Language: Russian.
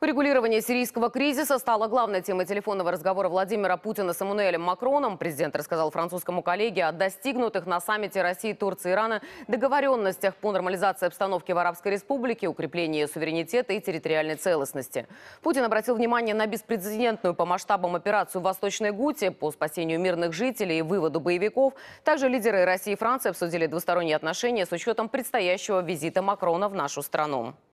Урегулирование сирийского кризиса стало главной темой телефонного разговора Владимира Путина с Эммануэлем Макроном. Президент рассказал французскому коллеге о достигнутых на саммите России, Турции и Ирана договоренностях по нормализации обстановки в Арабской Республике, укреплении суверенитета и территориальной целостности. Путин обратил внимание на беспрецедентную по масштабам операцию в Восточной Гуте по спасению мирных жителей и выводу боевиков. Также лидеры России и Франции обсудили двусторонние отношения с учетом предстоящего визита Макрона в нашу страну.